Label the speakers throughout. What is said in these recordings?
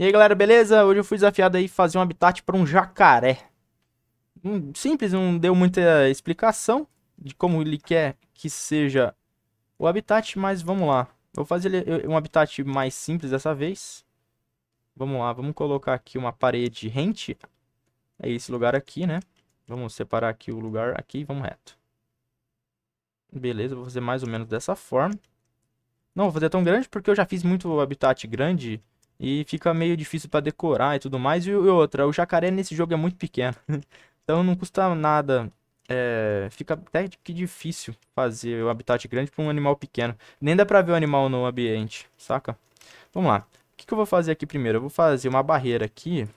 Speaker 1: E aí galera, beleza? Hoje eu fui desafiado aí fazer um habitat para um jacaré. Hum, simples, não deu muita explicação de como ele quer que seja o habitat, mas vamos lá. Vou fazer um habitat mais simples dessa vez. Vamos lá, vamos colocar aqui uma parede rente. É esse lugar aqui, né? Vamos separar aqui o lugar aqui e vamos reto. Beleza, vou fazer mais ou menos dessa forma. Não vou fazer tão grande porque eu já fiz muito habitat grande e fica meio difícil para decorar e tudo mais. E, e, outra, o jacaré nesse jogo é muito pequeno. então não custa nada. É, fica até que difícil fazer o habitat grande para um animal pequeno. Nem dá para ver o animal no ambiente, saca? Vamos lá. O que, que eu vou fazer aqui primeiro? Eu vou fazer uma barreira aqui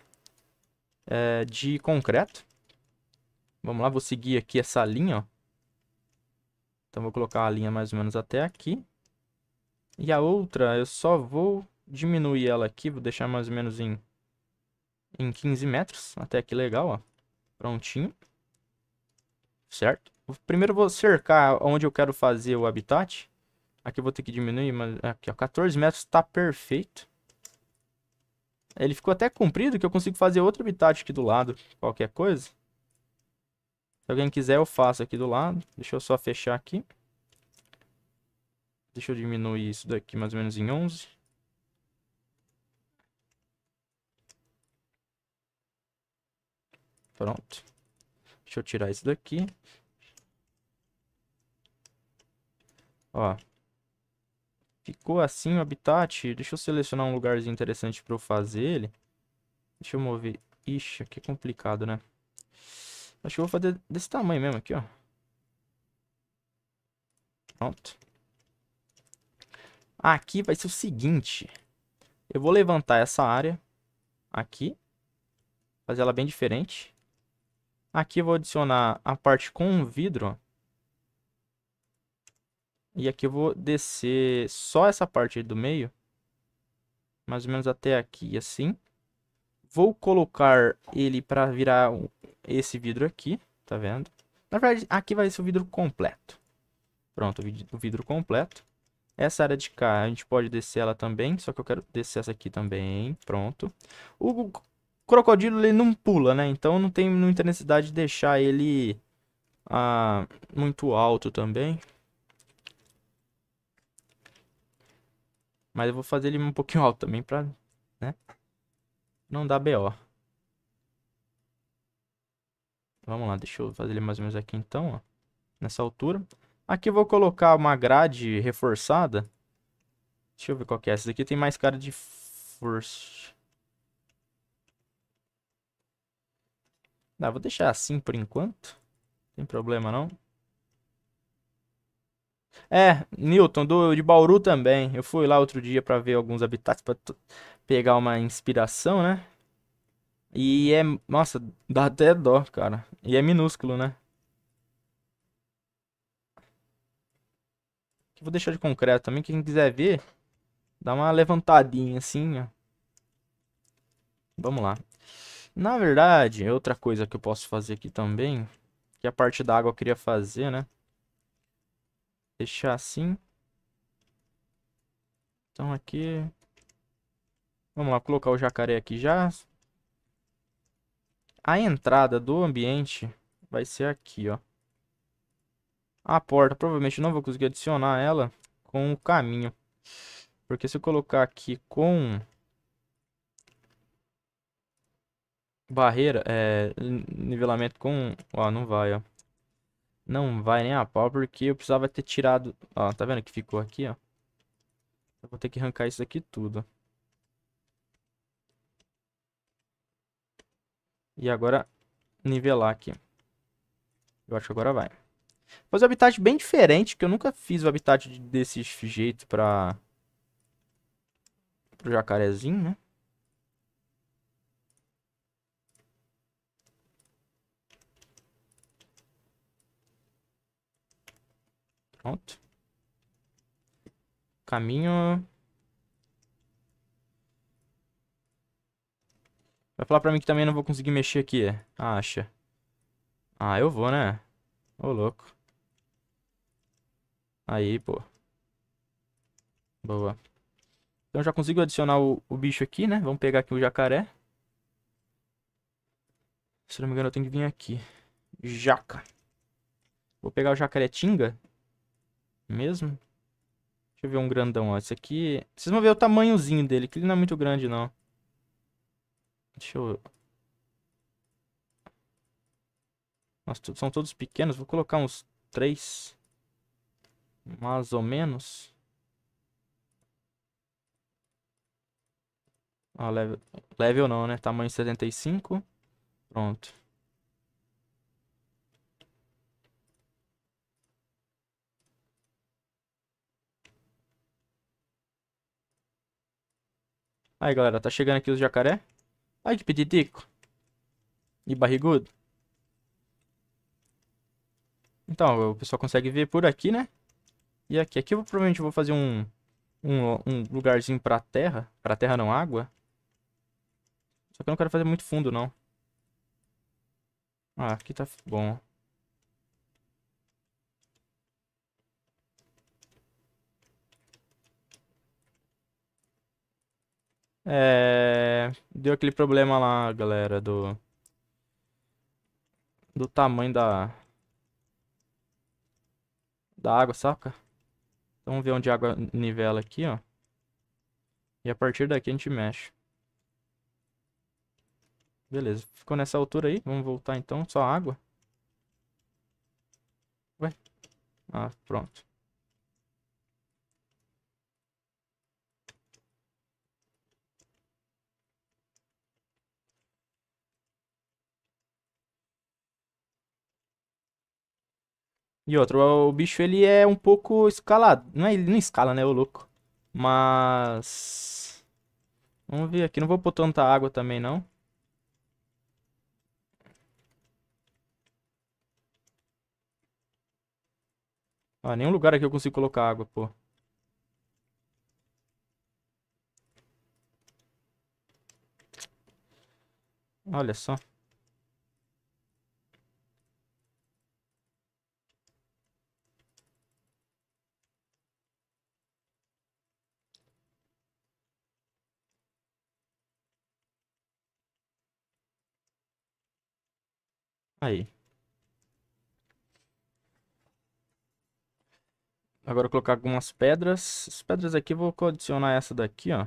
Speaker 1: é, de concreto. Vamos lá, vou seguir aqui essa linha, ó. Então vou colocar a linha mais ou menos até aqui. E a outra eu só vou diminuir ela aqui, vou deixar mais ou menos em, em 15 metros. Até que legal, ó. Prontinho. Certo? Primeiro vou cercar onde eu quero fazer o habitat. Aqui eu vou ter que diminuir, mas aqui ó, 14 metros tá perfeito. Ele ficou até comprido que eu consigo fazer outro habitat aqui do lado, qualquer coisa. Se alguém quiser eu faço aqui do lado. Deixa eu só fechar aqui. Deixa eu diminuir isso daqui mais ou menos em 11. Pronto. Deixa eu tirar isso daqui. Ó. Ficou assim o habitat. Deixa eu selecionar um lugarzinho interessante para eu fazer ele. Deixa eu mover. Ixi, que é complicado, né? Acho que eu vou fazer desse tamanho mesmo aqui, ó. Pronto. Aqui vai ser o seguinte. Eu vou levantar essa área aqui. Fazer ela bem diferente. Aqui eu vou adicionar a parte com vidro, E aqui eu vou descer só essa parte do meio. Mais ou menos até aqui, assim. Vou colocar ele para virar esse vidro aqui, tá vendo? Na verdade, aqui vai ser o vidro completo. Pronto, o vidro completo. Essa área de cá, a gente pode descer ela também, só que eu quero descer essa aqui também, pronto. O crocodilo ele não pula, né? Então não tem muita necessidade de deixar ele ah, muito alto também. Mas eu vou fazer ele um pouquinho alto também pra, né? Não dar BO. Vamos lá, deixa eu fazer ele mais ou menos aqui então, ó. Nessa altura. Aqui eu vou colocar uma grade reforçada. Deixa eu ver qual que é. Essa daqui tem mais cara de força. Ah, vou deixar assim por enquanto. Não tem problema não. É, Newton, do, de Bauru também. Eu fui lá outro dia para ver alguns habitats, para pegar uma inspiração, né? E é. Nossa, dá até dó, cara. E é minúsculo, né? Vou deixar de concreto também. Quem quiser ver, dá uma levantadinha assim, ó. Vamos lá. Na verdade, é outra coisa que eu posso fazer aqui também, que é a parte da água eu queria fazer, né? Deixar assim. Então aqui... Vamos lá, colocar o jacaré aqui já. A entrada do ambiente vai ser aqui, ó. A porta, provavelmente não vou conseguir adicionar ela com o caminho. Porque se eu colocar aqui com Barreira, é, nivelamento com... Ó, não vai, ó. Não vai nem a pau, porque eu precisava ter tirado... Ó, tá vendo que ficou aqui, ó? Eu vou ter que arrancar isso aqui tudo. E agora nivelar aqui. Eu acho que agora vai. Fazer um habitat bem diferente, porque eu nunca fiz o habitat desse jeito pra... Pro jacarezinho, né? Pronto. Caminho. Vai falar pra mim que também não vou conseguir mexer aqui. Ah, acha. Ah, eu vou, né? Ô, louco. Aí, pô. Boa. Então já consigo adicionar o, o bicho aqui, né? Vamos pegar aqui o jacaré. Se não me engano, eu tenho que vir aqui. Jaca. Vou pegar o jacaré tinga mesmo. Deixa eu ver um grandão, ó. Esse aqui... Vocês vão ver o tamanhozinho dele, que ele não é muito grande, não. Deixa eu... Nossa, são todos pequenos. Vou colocar uns três. Mais ou menos. Ó, ah, level, level não, né? Tamanho 75. Pronto. Aí, galera, tá chegando aqui os jacaré. Ai, que pedidico. E barrigudo. Então, o pessoal consegue ver por aqui, né? E aqui. Aqui eu provavelmente vou fazer um, um, um lugarzinho pra terra. Pra terra não, água. Só que eu não quero fazer muito fundo, não. Ah, aqui tá bom. É... Deu aquele problema lá, galera, do... Do tamanho da... Da água, saca? Então, vamos ver onde a água nivela aqui, ó. E a partir daqui a gente mexe. Beleza, ficou nessa altura aí. Vamos voltar então, só água. Ué? Ah, pronto. E outro, o bicho ele é um pouco escalado. Não é, ele não escala, né, o louco. Mas... Vamos ver aqui. Não vou pôr tanta água também, não. Ó, nenhum lugar aqui eu consigo colocar água, pô. Olha só. Aí. Agora colocar algumas pedras. As pedras aqui, vou adicionar essa daqui, ó.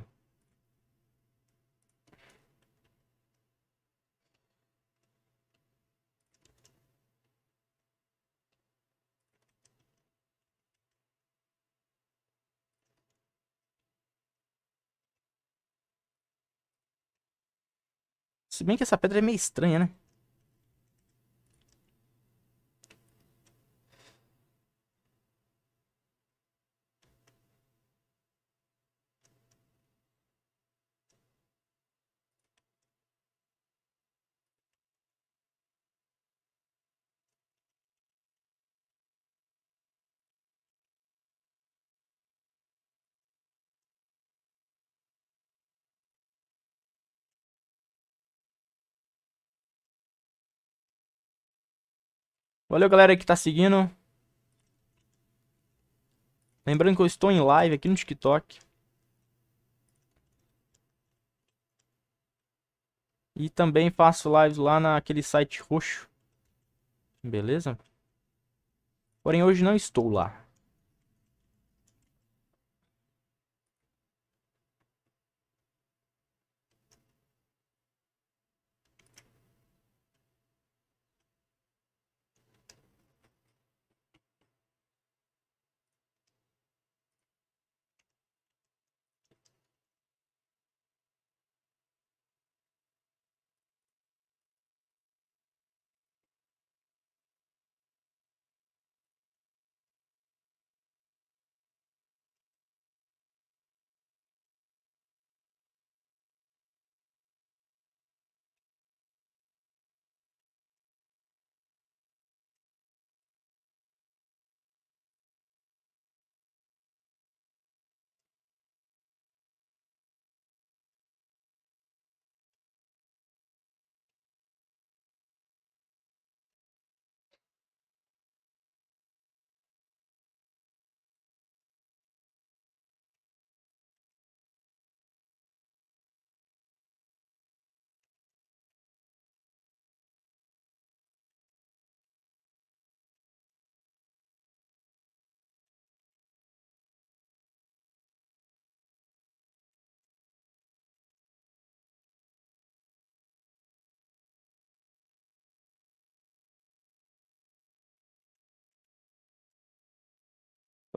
Speaker 1: Se bem que essa pedra é meio estranha, né? Valeu, galera que tá seguindo. Lembrando que eu estou em live aqui no TikTok. E também faço lives lá naquele site roxo. Beleza? Porém, hoje não estou lá.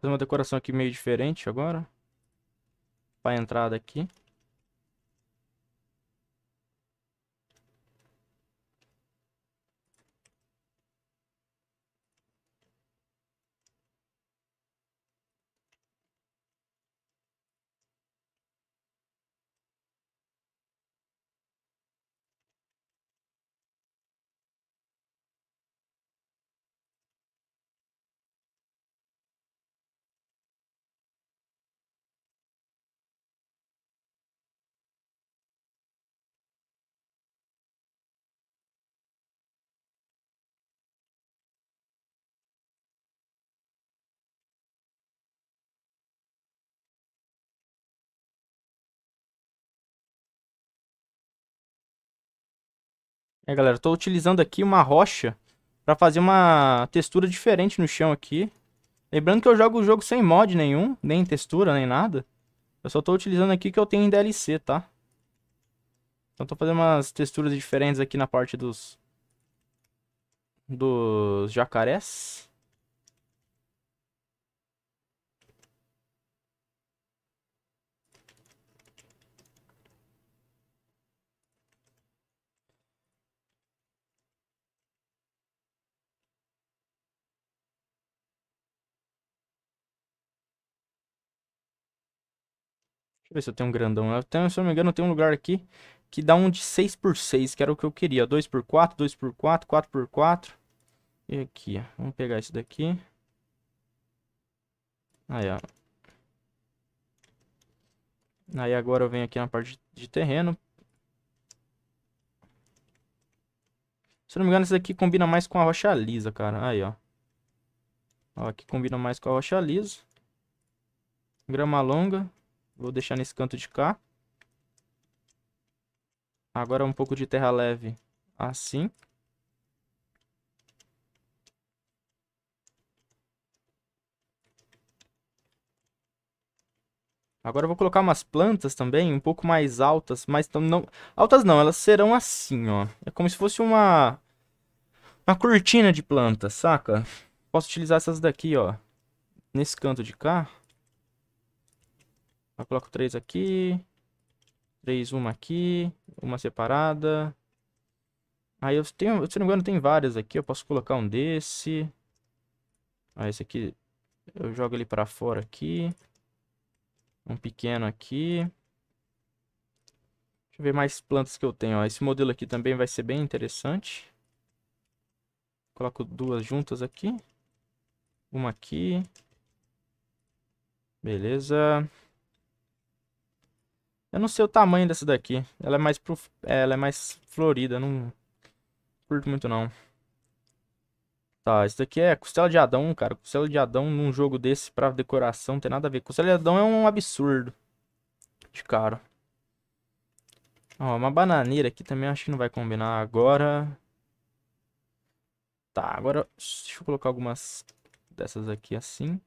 Speaker 1: Fazer uma decoração aqui meio diferente agora. Pra entrada aqui. É, galera, estou utilizando aqui uma rocha para fazer uma textura diferente no chão aqui. Lembrando que eu jogo o jogo sem mod nenhum, nem textura, nem nada. Eu só estou utilizando aqui que eu tenho em DLC, tá? Então estou fazendo umas texturas diferentes aqui na parte dos... Dos jacarés. Deixa eu ver se eu tenho um grandão. Eu tenho, se eu não me engano, tem um lugar aqui que dá um de 6x6, que era o que eu queria. 2x4, 2x4, 4x4. E aqui, Vamos pegar isso daqui. Aí, ó. Aí agora eu venho aqui na parte de terreno. Se eu não me engano, esse daqui combina mais com a rocha lisa, cara. Aí, ó. Ó, aqui combina mais com a rocha lisa. Grama longa. Vou deixar nesse canto de cá. Agora um pouco de terra leve assim. Agora eu vou colocar umas plantas também, um pouco mais altas, mas não... Altas não, elas serão assim, ó. É como se fosse uma... Uma cortina de plantas, saca? Posso utilizar essas daqui, ó. Nesse canto de cá. Eu coloco três aqui. Três, uma aqui. Uma separada. Aí eu tenho, se não me engano, tem várias aqui. Eu posso colocar um desse. Ah, esse aqui. Eu jogo ele pra fora aqui. Um pequeno aqui. Deixa eu ver mais plantas que eu tenho. Ó. Esse modelo aqui também vai ser bem interessante. Coloco duas juntas aqui. Uma aqui. Beleza. Eu não sei o tamanho dessa daqui. Ela é mais, pro... É, ela é mais florida, não curto muito não. Tá, isso daqui é costela de Adão, cara. Costela de Adão num jogo desse pra decoração não tem nada a ver. Costela de Adão é um absurdo de caro. Ó, uma bananeira aqui também acho que não vai combinar agora. Tá, agora deixa eu colocar algumas dessas aqui assim.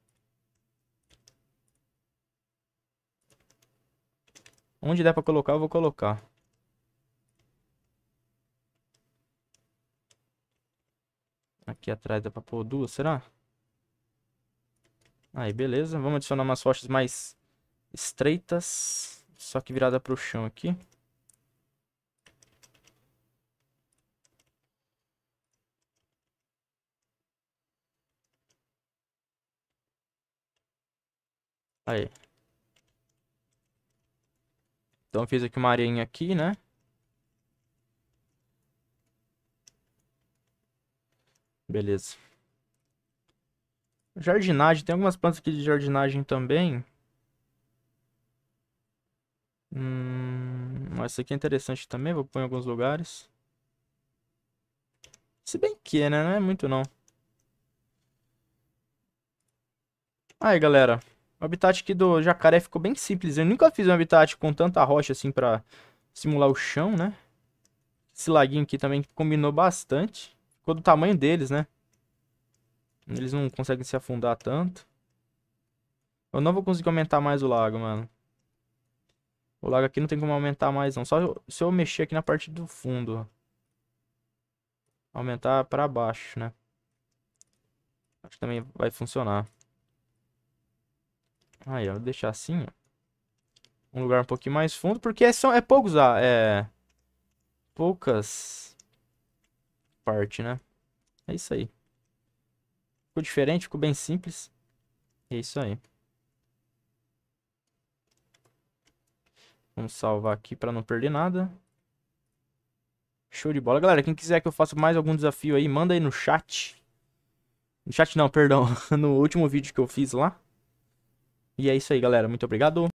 Speaker 1: Onde der pra colocar, eu vou colocar. Aqui atrás dá pra pôr duas, será? Aí, beleza. Vamos adicionar umas rochas mais estreitas. Só que virada pro chão aqui. Aí. Então eu fiz aqui uma areinha aqui, né? Beleza. Jardinagem, tem algumas plantas aqui de jardinagem também. Hum, essa aqui é interessante também, vou pôr em alguns lugares. Se bem que, né? Não é muito não. Aí, galera. O habitat aqui do jacaré ficou bem simples. Eu nunca fiz um habitat com tanta rocha assim pra simular o chão, né? Esse laguinho aqui também combinou bastante. Ficou do tamanho deles, né? Eles não conseguem se afundar tanto. Eu não vou conseguir aumentar mais o lago, mano. O lago aqui não tem como aumentar mais, não. Só se eu mexer aqui na parte do fundo, Aumentar pra baixo, né? Acho que também vai funcionar. Aí, ó, vou deixar assim, ó. Um lugar um pouquinho mais fundo, porque é são, é poucos, ah, é... Poucas... Parte, né? É isso aí. Ficou diferente, ficou bem simples. É isso aí. Vamos salvar aqui para não perder nada. Show de bola. Galera, quem quiser que eu faça mais algum desafio aí, manda aí no chat. No chat não, perdão. No último vídeo que eu fiz lá. E é isso aí, galera. Muito obrigado.